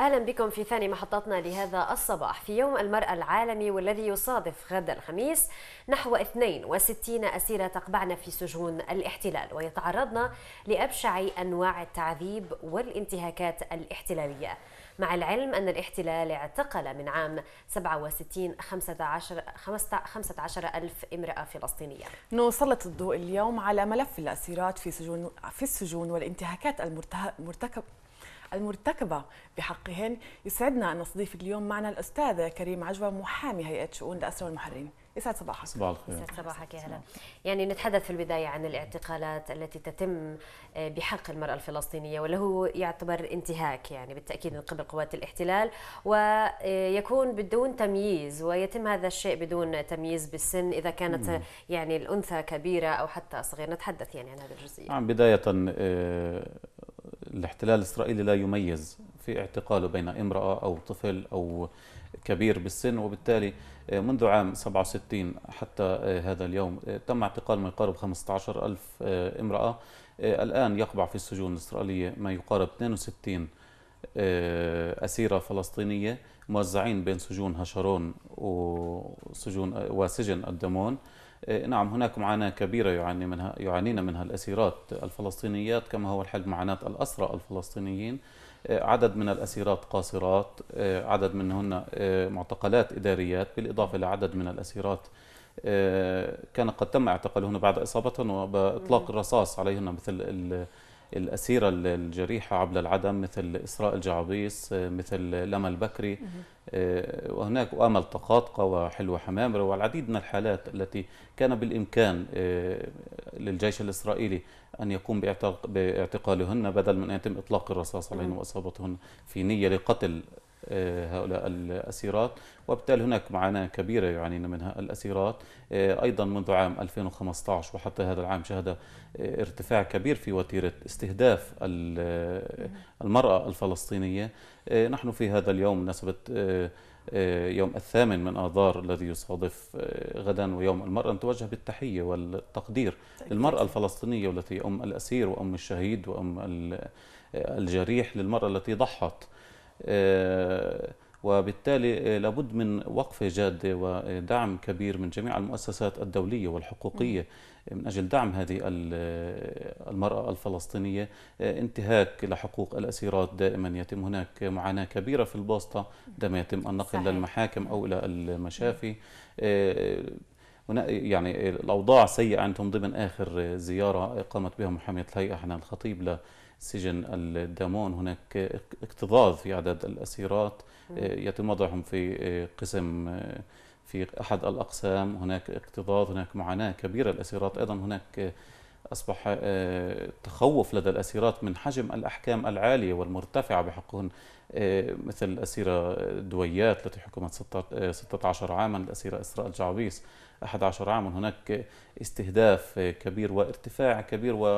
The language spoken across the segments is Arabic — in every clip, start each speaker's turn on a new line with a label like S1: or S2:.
S1: أهلا بكم في ثاني محطتنا لهذا الصباح في يوم المرأة العالمي والذي يصادف غد الخميس نحو 62 أسيرة تقبعن في سجون الاحتلال ويتعرضن لأبشع أنواع التعذيب والانتهاكات الاحتلالية مع العلم أن الاحتلال اعتقل من عام 67 15, 15 ألف امرأة
S2: فلسطينية نسلط الضوء اليوم على ملف الأسيرات في سجون في السجون والانتهاكات المرتكبه المرتكبة بحقهن يسعدنا أن نستضيف اليوم معنا الأستاذ كريم عجوة محامي هيئة شؤون الأسرى والمحررين يسعد صباحك صباح الخير يسعد صباحك يا هلا يعني نتحدث في البدايه عن
S1: الاعتقالات التي تتم آه، بحق المراه الفلسطينيه وله يعتبر انتهاك يعني بالتاكيد من قبل قوات الاحتلال ويكون بدون تمييز ويتم هذا الشيء بدون تمييز بالسن اذا كانت يعني الانثى كبيره او حتى صغيره نتحدث يعني عن هذه الجزئيه.
S3: نعم بدايه آه، الاحتلال الإسرائيلي لا يميز في اعتقاله بين امرأة أو طفل أو كبير بالسن وبالتالي آه، منذ عام 67 حتى آه، هذا اليوم آه، تم اعتقال ما يقارب 15 ألف امرأة الآن يقبع في السجون الإسرائيلية ما يقارب 62 أسيرة فلسطينية موزعين بين سجون هشرون وسجون وسجن الدمون إيه، نعم هناك معاناة كبيرة يعاني منها يعانينا منها الأسيرات الفلسطينيات كما هو الحال معاناة الأسرى الفلسطينيين إيه، عدد من الأسيرات قاصرات إيه، عدد منهن معتقلات إداريات بالإضافة لعدد من الأسيرات كان قد تم اعتقالهن بعد إصابتهن وإطلاق الرصاص عليهن مثل الأسيرة الجريحة عبر العدم مثل إسراء الجعبيس مثل لمى البكري آه، وهناك وأمل طقاطقة وحلوة حمامرة والعديد من الحالات التي كان بالإمكان آه، للجيش الإسرائيلي أن يقوم باعتقالهن بدل من أن يتم إطلاق الرصاص عليهن وإصابتهن في نية لقتل آه، هؤلاء الأسيرات وبالتالي هناك معاناة كبيرة يعانينا منها الأسيرات آه، أيضا منذ عام 2015 وحتى هذا العام شهد آه، ارتفاع كبير في وتيرة استهداف المرأة الفلسطينية نحن في هذا اليوم نسبة يوم الثامن من آذار الذي يصادف غدا ويوم المرأة نتوجه بالتحية والتقدير للمرأة الفلسطينية والتي أم الأسير وأم الشهيد وأم الجريح للمرأة التي ضحت آه، وبالتالي آه، لابد من وقفة جادة ودعم كبير من جميع المؤسسات الدولية والحقوقية من أجل دعم هذه آه، المرأة الفلسطينية انتهاك لحقوق الأسيرات دائما يتم هناك معاناة كبيرة في البوسطة عندما يتم النقل صحيح. للمحاكم أو إلى المشافي هنا يعني الأوضاع سيئة عندهم ضمن آخر زيارة قامت بها محامية الهيئة حنان الخطيب سجن الدامون هناك اكتظاظ في عدد الأسيرات يتم وضعهم في قسم في أحد الأقسام هناك اكتظاظ هناك معاناة كبيرة الأسيرات أيضا هناك أصبح آه، تخوف لدى الأسيرات من حجم الأحكام العالية والمرتفعة بحقهن آه، مثل الأسيرة دويات التي حكمت 16 آه، عاما الأسيرة إسراء الجعبيس 11 عاما هناك استهداف كبير وارتفاع كبير و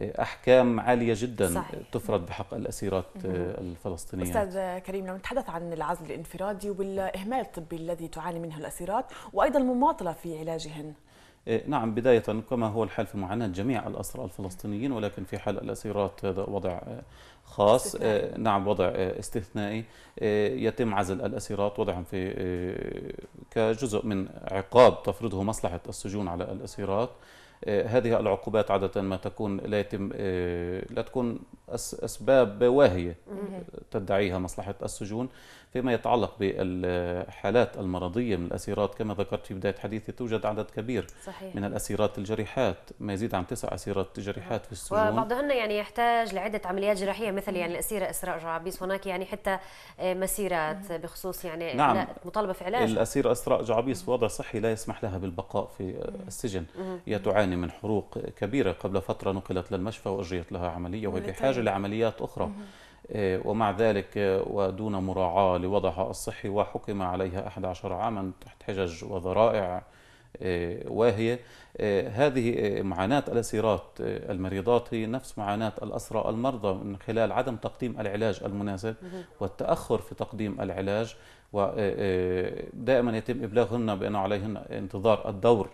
S3: احكام عاليه جدا صحيح. تفرض بحق الاسيرات الفلسطينيات
S2: استاذ كريم لو نتحدث عن العزل الانفرادي والاهمال الطبي الذي تعاني منه الاسيرات وايضا المماطله في علاجهن
S3: إيه، نعم بداية كما هو الحال في معاناة جميع الأسرى الفلسطينيين ولكن في حال الأسيرات هذا وضع خاص استثنائي. إيه، نعم وضع استثنائي إيه، يتم عزل الأسيرات وضعهم في كجزء من عقاب تفرضه مصلحة السجون على الأسيرات هذه العقوبات عادة ما تكون لا يتم آه، لا تكون أسباب واهية تدعيها مصلحة السجون فيما يتعلق بالحالات المرضية من الأسيرات كما ذكرت في بداية حديثي توجد عدد كبير صحيح. من الأسيرات الجريحات ما يزيد عن تسع أسيرات جريحات في السجون وبعضهن
S1: يعني يحتاج لعدة عمليات جراحية مثل يعني الأسيرة إسراء جعابيس هناك يعني حتى آه، مسيرات بخصوص يعني نعم. مطالبة في علاج الأسيرة
S3: إسراء جعابيس في وضع صحي لا يسمح لها بالبقاء في السجن هي تعاني تعاني من حروق كبيرة قبل فترة نقلت للمشفى وأجريت لها عملية وهي بحاجة لعمليات أخرى آه، ومع ذلك آه، ودون مراعاة لوضعها الصحي وحكم عليها 11 عاما تحت حجج وذرائع آه، واهية هذه معاناة الأسيرات المريضات هي نفس معاناة الأسرى المرضى من خلال عدم تقديم العلاج المناسب والتأخر في تقديم العلاج ودائما يتم إبلاغهن بأنه عليهن انتظار الدور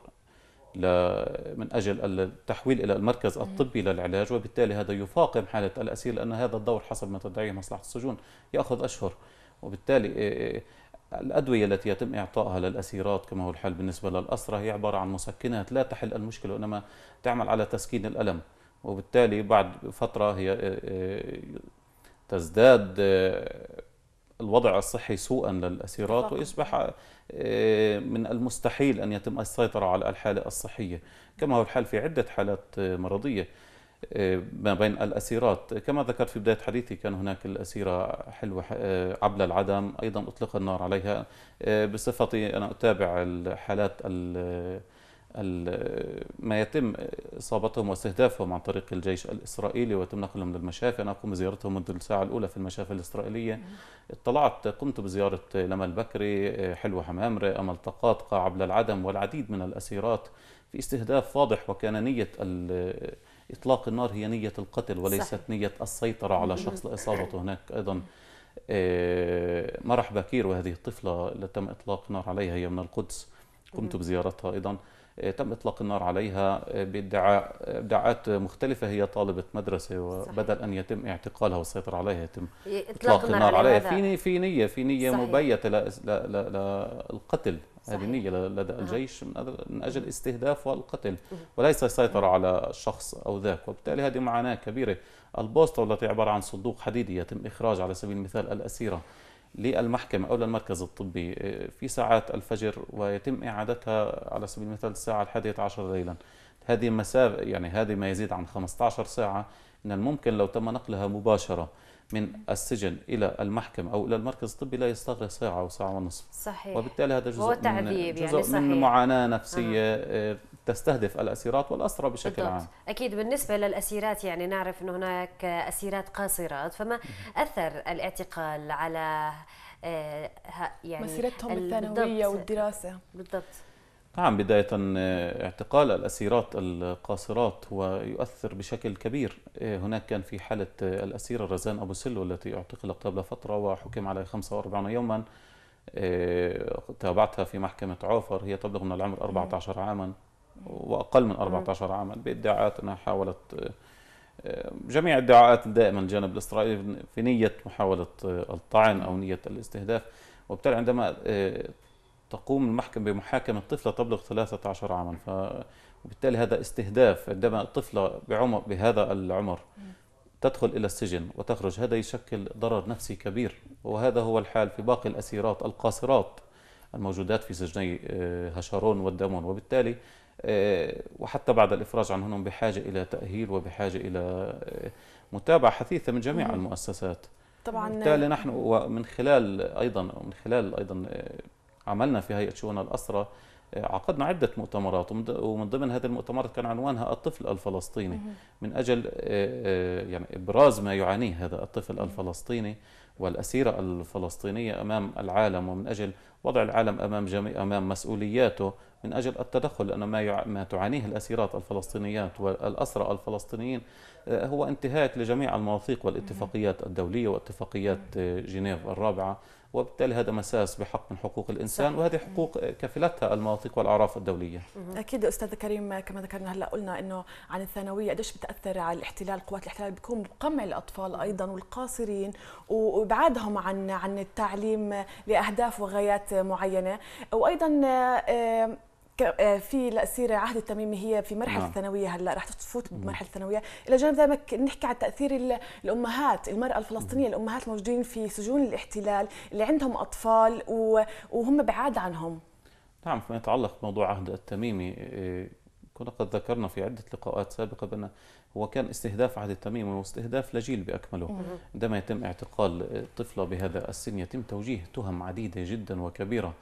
S3: من أجل التحويل إلى المركز الطبي للعلاج وبالتالي هذا يفاقم حالة الأسير لأن هذا الدور حسب ما تدعيه مصلحة السجون يأخذ أشهر وبالتالي إيه، إيه، الأدوية التي يتم إعطائها للأسيرات كما هو الحال بالنسبة للأسرة هي عبارة عن مسكنات لا تحل المشكلة وإنما تعمل على تسكين الألم وبالتالي بعد فترة هي إيه، تزداد الوضع الصحي سوءا للأسيرات ويصبح آه، من المستحيل أن يتم السيطرة على الحالة الصحية كما هو الحال في عدة حالات آه، مرضية آه، ما بين الأسيرات كما ذكرت في بداية حديثي كان هناك الأسيرة حلوة عبلة العدم أيضا أطلق النار عليها بصفتي أنا أتابع الحالات ما يتم إصابتهم واستهدافهم عن طريق الجيش الإسرائيلي ويتم نقلهم للمشافي أنا أقوم بزيارتهم منذ الساعة الأولى في المشافي الإسرائيلية اطلعت قمت بزيارة لما البكري حلو حمامرة أمل طقات قاع عبد العدم والعديد من الأسيرات في استهداف واضح وكان نية إطلاق النار هي نية القتل وليست نية السيطرة على شخص لإصابته هناك أيضا آه، مرح بكير وهذه الطفلة التي تم إطلاق نار عليها هي من القدس قمت بزيارتها أيضا تم اطلاق النار عليها آه، بادعاء ادعاءات آه، مختلفه هي طالبه مدرسه وبدل ان يتم اعتقالها والسيطره عليها يتم اطلاق النار عليها في في نيه في نيه مبيته للقتل هذه نيه لدى الجيش من أجل استهداف والقتل وليس السيطرة على شخص أو ذاك وبالتالي هذه معاناة كبيرة البوسطة التي عبارة عن صندوق حديدي يتم إخراج على سبيل المثال الأسيرة للمحكمة أو للمركز الطبي آه، في ساعات الفجر ويتم إعادتها على سبيل المثال الساعة الحادية عشر ليلا هذه مسافة يعني هذه ما يزيد عن 15 ساعة من الممكن لو تم نقلها مباشرة من السجن الى المحكمه او الى المركز الطبي لا يستغرق ساعه او ساعه ونصف صحيح وبالتالي هذا جزء هو تعذيب يعني، من جزء يعني صحيح. من معاناه آه. نفسيه آه. تستهدف الاسيرات والاسرى بشكل بالضبط. عام
S1: اكيد بالنسبه للاسيرات يعني نعرف ان هناك اسيرات قاصرات فما اثر الاعتقال على آه يعني مسيرتهم الثانويه
S2: والدراسه بالضبط
S3: نعم بداية آه، اعتقال الأسيرات القاصرات هو يؤثر بشكل كبير آه، هناك كان في حالة آه، الأسيرة رزان أبو سلو التي اعتقلت قبل فترة وحكم عليها 45 يوما تابعتها في محكمة عوفر هي تبلغ من العمر 14 عاما وأقل من 14 عاما بادعاءات أنها حاولت جميع الادعاءات دائما الجانب الإسرائيلي في نية محاولة الطعن أو نية الاستهداف وبالتالي عندما تقوم المحكمة بمحاكمة طفلة تبلغ 13 عاما ف... وبالتالي هذا استهداف عندما طفلة بعمر بهذا العمر تدخل إلى السجن وتخرج هذا يشكل ضرر نفسي كبير وهذا هو الحال في باقي الأسيرات القاصرات الموجودات في سجني آه، هشارون والدمون وبالتالي آه، وحتى بعد الإفراج عنهم بحاجة إلى تأهيل وبحاجة إلى آه، متابعة حثيثة من جميع المؤسسات
S2: طبعا بالتالي نحن
S3: ومن خلال أيضا من خلال أيضا عملنا في هيئه شؤون الاسرى آه، عقدنا عدة مؤتمرات ومن ضمن هذه المؤتمرات كان عنوانها الطفل الفلسطيني من أجل آه، آه، يعني إبراز ما يعانيه هذا الطفل الفلسطيني والأسيرة الفلسطينية أمام العالم ومن أجل وضع العالم أمام جميع أمام مسؤولياته من أجل التدخل لأن ما, ما تعانيه الأسيرات الفلسطينيات والأسرى الفلسطينيين هو انتهاك لجميع المواثيق والاتفاقيات الدولية واتفاقيات جنيف الرابعة وبالتالي هذا مساس بحق من حقوق الانسان صح. وهذه حقوق كفلتها المواثيق والاعراف الدوليه
S2: اكيد استاذ كريم كما ذكرنا هلا قلنا انه عن الثانويه قديش بتاثر على الاحتلال قوات الاحتلال بيكون بقمع الاطفال ايضا والقاصرين وابعادهم عن عن التعليم لاهداف وغايات معينه وايضا آه، آه، في الأسيرة عهد التميمي هي في مرحله نعم. ثانوية هلا رح تفوت بمرحله ثانوية الى جانب ذلك نحكي عن تاثير الامهات المراه الفلسطينيه الامهات الموجودين في سجون الاحتلال اللي عندهم اطفال وهم بعاد عنهم
S3: نعم فيما يتعلق بموضوع عهد التميمي آه، كنا قد ذكرنا في عدة لقاءات سابقة بأن هو كان استهداف عهد التميمي واستهداف لجيل بأكمله عندما يتم اعتقال طفلة بهذا السن يتم توجيه تهم عديدة جدا وكبيرة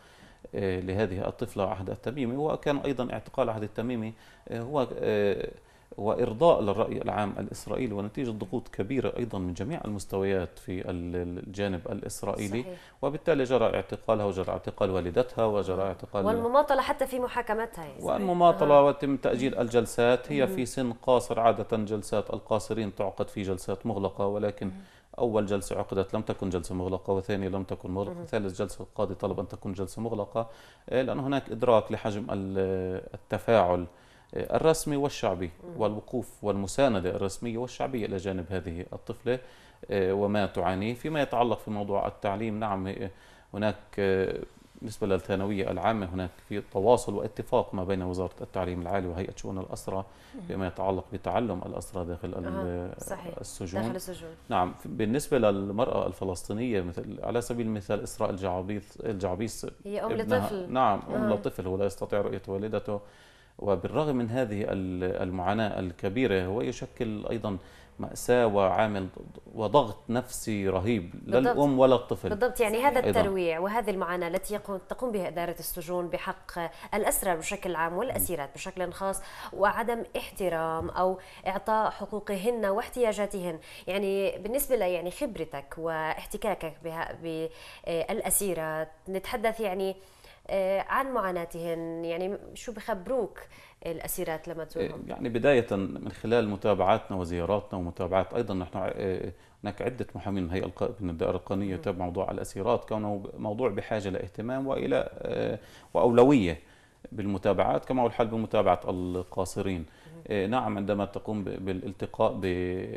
S3: آه، لهذه الطفلة عهد التميمي وكان أيضا اعتقال عهد التميمي آه، هو آه، وإرضاء للرأي العام الإسرائيلي ونتيجة ضغوط كبيرة أيضا من جميع المستويات في الجانب الإسرائيلي صحيح. وبالتالي جرى اعتقالها وجرى اعتقال والدتها وجرى اعتقال
S1: والمماطلة حتى في محاكمتها يعني. والمماطلة آه.
S3: وتم تأجيل الجلسات هي في سن قاصر عادة جلسات القاصرين تعقد في جلسات مغلقة ولكن مم. أول جلسة عقدت لم تكن جلسة مغلقة وثانية لم تكن مغلقة ثالث جلسة القاضي طلب أن تكون جلسة مغلقة إيه، لأن هناك إدراك لحجم التفاعل إيه، الرسمي والشعبي والوقوف والمساندة الرسمية والشعبية إلى جانب هذه الطفلة إيه، وما تعانيه فيما يتعلق في موضوع التعليم نعم هناك بالنسبة للثانوية العامة هناك في تواصل واتفاق ما بين وزارة التعليم العالي وهيئة شؤون الأسرة فيما يتعلق بتعلم الأسرة داخل صحيح. السجون داخل السجون نعم بالنسبة للمرأة الفلسطينية مثل على سبيل المثال إسراء الجعابيس الجعبيس هي أم لطفل نعم أم لطفل هو لا يستطيع رؤية والدته وبالرغم من هذه المعاناة الكبيرة هو يشكل أيضا مأساة وعامل وضغط نفسي رهيب لا الأم ولا الطفل بالضبط يعني هذا الترويع
S1: وهذه المعاناة التي تقوم بها إدارة السجون بحق الأسرى بشكل عام والأسيرات بشكل خاص وعدم احترام أو إعطاء حقوقهن واحتياجاتهن يعني بالنسبة لي يعني خبرتك واحتكاكك بالأسيرات نتحدث يعني آه، عن معاناتهن يعني شو بخبروك الأسيرات لما إيه، تزورهم؟
S3: يعني بداية من خلال متابعاتنا وزياراتنا ومتابعات أيضا نحن إيه، هناك عدة محامين من هيئه من الدائرة القانونية يتابعوا موضوع الأسيرات كونه موضوع بحاجة لاهتمام وإلى آه، وأولوية بالمتابعات كما هو الحال بمتابعة القاصرين إيه، نعم عندما تقوم بالالتقاء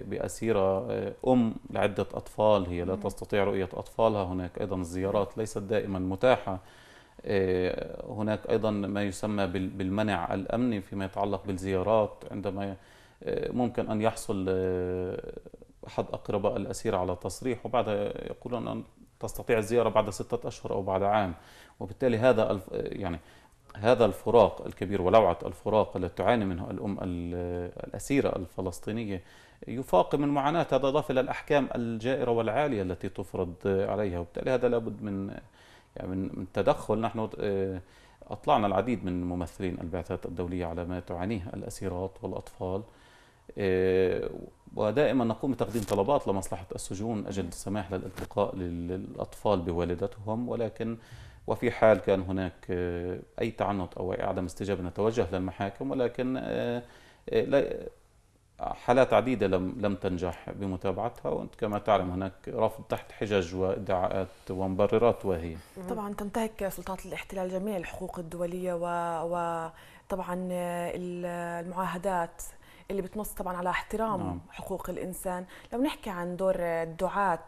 S3: بأسيرة آه، أم لعدة أطفال هي لا تستطيع رؤية أطفالها هناك أيضا الزيارات ليست دائما متاحة آه، هناك أيضا ما يسمى بالمنع الأمني فيما يتعلق بالزيارات عندما آه، ممكن أن يحصل آه، أحد أقرباء الأسير على تصريح وبعد يقولون أن تستطيع الزيارة بعد ستة أشهر أو بعد عام وبالتالي هذا يعني هذا الفراق الكبير ولوعة الفراق التي تعاني منها الأم الأسيرة الفلسطينية يفاق من هذا اضافه إلى الأحكام الجائرة والعالية التي تفرض عليها وبالتالي هذا لابد من يعني من تدخل نحن آه، أطلعنا العديد من ممثلين البعثات الدولية على ما تعانيه الأسيرات والأطفال آه، ودائما نقوم بتقديم طلبات لمصلحة السجون أجل السماح للالتقاء للأطفال بوالدتهم ولكن وفي حال كان هناك آه، أي تعنت أو عدم استجابة نتوجه للمحاكم ولكن حالات عديدة لم لم تنجح بمتابعتها وأنت كما تعلم هناك رفض تحت حجج وادعاءات ومبررات واهية
S2: طبعا تنتهك سلطات الاحتلال جميع الحقوق الدولية وطبعا المعاهدات اللي بتنص طبعا على احترام نعم. حقوق الانسان لو نحكي عن دور الدعاة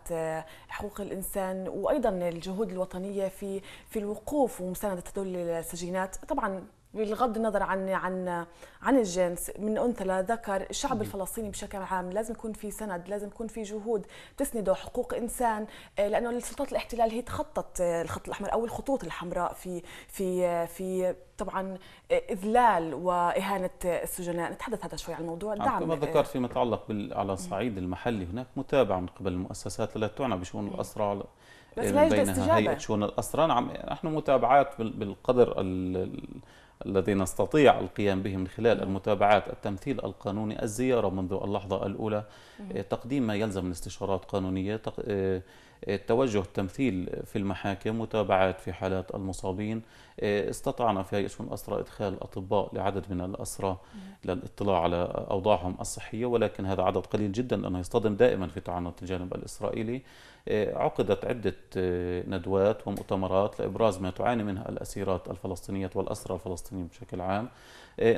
S2: حقوق الانسان وايضا الجهود الوطنيه في في الوقوف ومسانده هدول السجينات طبعا بغض النظر عن عن عن الجنس من انثى لذكر الشعب الفلسطيني بشكل عام لازم يكون في سند لازم يكون في جهود تسنده حقوق انسان آه، لانه السلطات الاحتلال هي تخطت آه، الخط الاحمر او الخطوط الحمراء في في آه، في طبعا اذلال واهانه السجناء نتحدث هذا شوي عن الموضوع الدعم كما ذكرت
S3: فيما يتعلق على الصعيد المحلي هناك متابعه من قبل المؤسسات التي تعنى بشؤون الاسرى بس لا يوجد استجابه هيئه شؤون الاسرى نعم نحن متابعات بالقدر الذي نستطيع القيام به من خلال المتابعات التمثيل القانوني الزيارة منذ اللحظة الأولى تقديم ما يلزم من استشارات قانونية آه، توجه التمثيل في المحاكم متابعات في حالات المصابين استطعنا في هيئة شؤون الاسرى إدخال اطباء لعدد من الأسرى للاطلاع على أوضاعهم الصحية ولكن هذا عدد قليل جدا لأنه يصطدم دائما في تعنت الجانب الإسرائيلي عقدت عدة ندوات ومؤتمرات لإبراز ما تعاني منها الأسيرات الفلسطينية والأسرى الفلسطينيين بشكل عام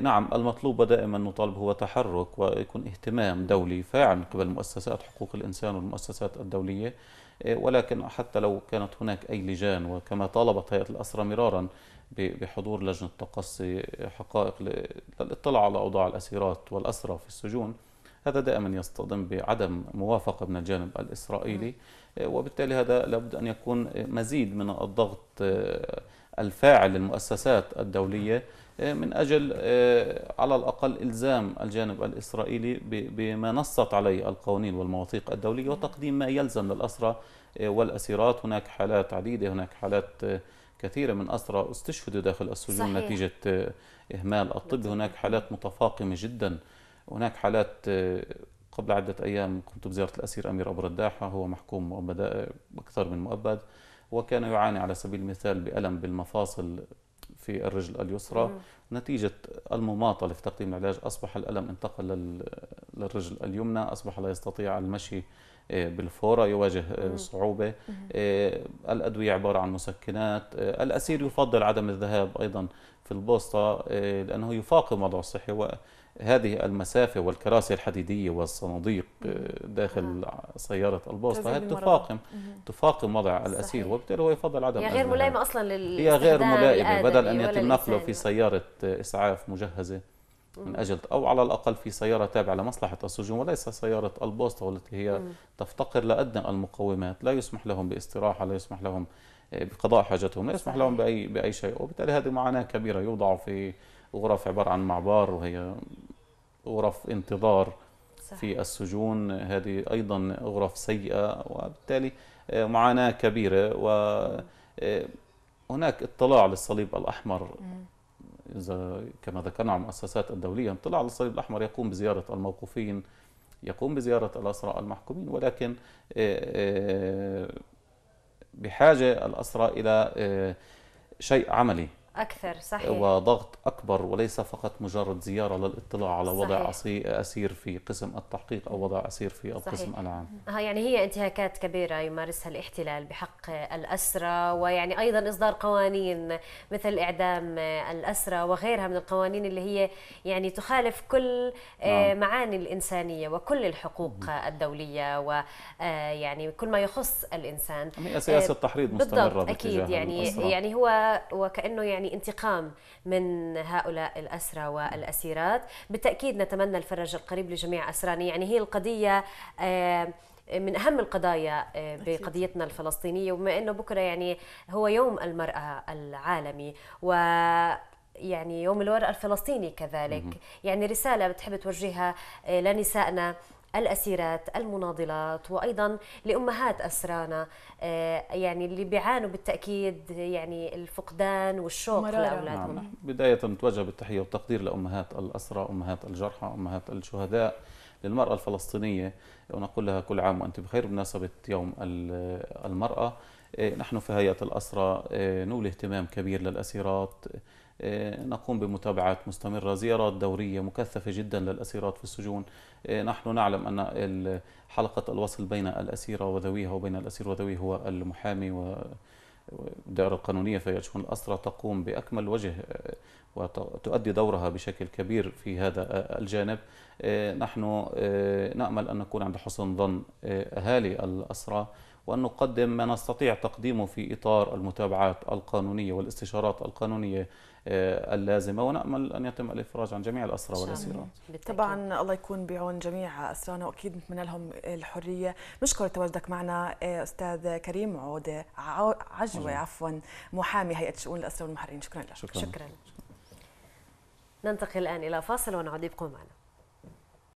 S3: نعم المطلوب دائما نطالب هو تحرك ويكون اهتمام دولي فاعل من قبل مؤسسات حقوق الإنسان والمؤسسات الدولية إيه، ولكن حتى لو كانت هناك أي لجان وكما طالبت هيئة الأسرة مرارا بحضور لجنة تقصي حقائق للاطلاع على أوضاع الأسيرات والأسرى في السجون هذا دائما يصطدم بعدم موافقة من الجانب الإسرائيلي نعم. إيه، وبالتالي هذا لابد أن يكون مزيد من الضغط إيه، الفاعل للمؤسسات الدولية آه، من أجل آه، على الأقل إلزام الجانب الإسرائيلي بما نصت عليه القوانين والمواثيق الدولية نعم. وتقديم ما يلزم للأسرى آه، والأسيرات هناك حالات عديدة هناك حالات كثيرة من أسرى استشهدوا داخل السجون صحيح. نتيجة إهمال الطب هناك حالات متفاقمة جدا هناك حالات قبل عدة أيام قمت بزيارة الأسير أمير أبو رداحة هو محكوم أكثر من مؤبد وكان يعاني على سبيل المثال بألم بالمفاصل في الرجل اليسرى مم. نتيجة المماطلة في تقديم العلاج أصبح الألم انتقل للرجل اليمنى أصبح لا يستطيع المشي آه، بالفورة يواجه آه، صعوبة آه، الأدوية عبارة عن مسكنات الأسير يفضل عدم الذهاب أيضا في البوسطة لأنه يفاقم وضعه الصحي هذه المسافة والكراسي الحديدية والصناديق آه، داخل سيارة الباص فهي تفاقم تفاقم وضع صحيح. الأسير وبالتالي هو يفضل عدم هي غير ملائمة
S1: أصلا لل هي غير ملائمة بدل أن يتم نقله في
S3: سيارة إسعاف مجهزة من أجل أو على الأقل في سيارة تابعة لمصلحة السجون وليس سيارة البوسطة والتي هي تفتقر لأدنى المقومات لا يسمح لهم باستراحة لا يسمح لهم آه، بقضاء حاجتهم لا يسمح لهم بأي, بأي شيء وبالتالي هذه معاناة كبيرة يوضع في غرف عبارة عن معبار وهي غرف انتظار صحيح. في السجون هذه أيضا غرف سيئة وبالتالي آه، معاناة كبيرة وهناك آه، اطلاع للصليب الأحمر إذا كما ذكرنا على المؤسسات الدولية اطلاع للصليب الأحمر يقوم بزيارة الموقوفين يقوم بزيارة الأسرى المحكومين ولكن آه، بحاجة الأسرى إلى شيء عملي أكثر صحيح وضغط أكبر وليس فقط مجرد زيارة للاطلاع على وضع صحيح. أسير في قسم التحقيق أو وضع أسير في القسم العام
S1: آه، يعني هي انتهاكات كبيرة يمارسها الاحتلال بحق الأسرة ويعني أيضا إصدار قوانين مثل إعدام الأسرة وغيرها من القوانين اللي هي يعني تخالف كل آه، نعم. معاني الإنسانية وكل الحقوق م. الدولية ويعني آه، كل ما يخص الإنسان هي يعني سياسة تحريض مستمرة بالضبط أكيد يعني, يعني هو وكأنه يعني يعني انتقام من هؤلاء الأسرى والأسيرات بالتأكيد نتمنى الفرج القريب لجميع أسرانا يعني هي القضية آه، من أهم القضايا آه، بقضيتنا الفلسطينية وبما أنه بكرة يعني هو يوم المرأة العالمي و يعني يوم الورقة الفلسطيني كذلك يعني رسالة بتحب توجهها آه، لنسائنا الأسيرات المناضلات وأيضا لأمهات أسرانا آه، يعني اللي بيعانوا بالتأكيد يعني الفقدان والشوق لأولادهم نعم. نعم.
S3: بداية نتوجه بالتحية والتقدير لأمهات الأسرى أمهات الجرحى أمهات الشهداء للمرأة الفلسطينية ونقول لها كل عام وأنت بخير بمناسبة يوم المرأة آه، نحن في هيئة الأسرى آه، نولي اهتمام كبير للأسيرات آه، نقوم بمتابعات مستمرة زيارات دورية مكثفة جدا للأسيرات في السجون آه، نحن نعلم أن حلقة الوصل بين الأسيرة وذويها وبين الأسير وذويه هو المحامي والدائرة القانونية في شؤون الأسرة تقوم بأكمل وجه آه، وتؤدي دورها بشكل كبير في هذا الجانب نحن نأمل أن نكون عند حسن ظن أهالي الأسرة وأن نقدم ما نستطيع تقديمه في إطار المتابعات القانونية والاستشارات القانونية آه، اللازمة ونأمل أن يتم الإفراج عن جميع الأسرى والأسيرات
S2: طبعا الله يكون بعون جميع أسرانا وأكيد نتمنى لهم الحرية نشكر تواجدك معنا آه، أستاذ كريم عودة عجوة عفوا محامي هيئة شؤون الأسرى والمحررين شكرا لك شكرا, شكرا. شكرا. ننتقل الآن إلى فاصل ونعود ابقوا معنا